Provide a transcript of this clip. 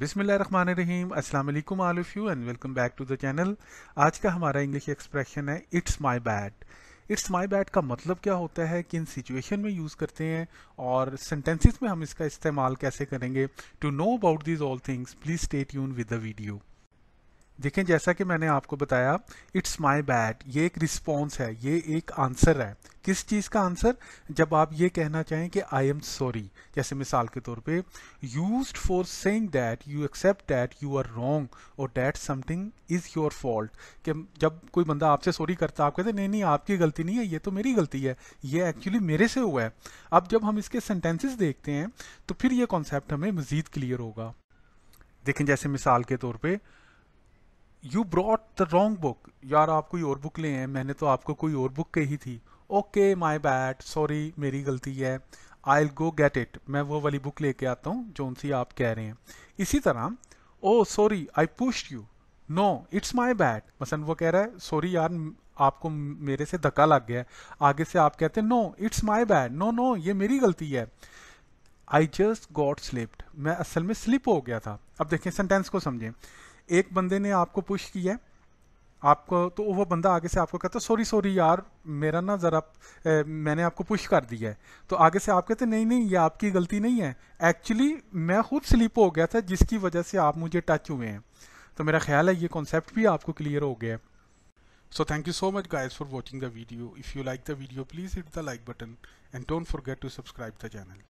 बिसमीम अल्लाम all of you and welcome back to the channel आज का हमारा इंग्लिश एक्सप्रेशन है it's my bad it's my bad का मतलब क्या होता है किन सिचुएशन में यूज़ करते हैं और सेंटेंसेस में हम इसका इस्तेमाल कैसे करेंगे to know about these all things please stay tune with the video देखें जैसा कि मैंने आपको बताया इट्स माई बैड ये एक रिस्पॉन्स है ये एक आंसर है किस चीज़ का आंसर जब आप ये कहना चाहें कि आई एम सॉरी जैसे मिसाल के तौर पे use for saying that you accept that you are wrong और that something is your fault कि जब कोई बंदा आपसे सॉरी करता है आप कहते नहीं नहीं आपकी गलती नहीं है ये तो मेरी गलती है ये एक्चुअली मेरे से हुआ है अब जब हम इसके सेंटेंसेस देखते हैं तो फिर ये कॉन्सेप्ट हमें मज़ीद क्लियर होगा देखें जैसे मिसाल के तौर पर you brought the wrong book यार आप कोई और बुक ले हैं मैंने तो आपको कोई और बुक कही थी ओके माई बैड सॉरी मेरी गलती है आई गो गेट इट मैं वो वाली बुक लेके आता हूँ जो उनसे आप कह रहे हैं इसी तरह oh sorry I push you no it's my bad मसन वो कह रहा है सॉरी यार आपको मेरे से धक्का लग गया आगे से आप कहते हैं no it's my bad no no ये मेरी गलती है आई जस्ट गॉट स्लिप्ड मैं असल में स्लिप हो गया था अब देखें सेंटेंस को समझें एक बंदे ने आपको पुश किया आपको तो वो बंदा आगे से आपको कहता सॉरी सॉरी यार मेरा ना ज़रा मैंने आपको पुश कर दिया है तो आगे से आप कहते नहीं नहीं ये आपकी गलती नहीं है एक्चुअली मैं खुद स्लिप हो गया था जिसकी वजह से आप मुझे टच हुए हैं तो मेरा ख्याल है ये कॉन्सेप्ट भी आपको क्लियर हो गया है thank you so much guys for watching the video if you like the video please please the like button and don't don't forget to subscribe the channel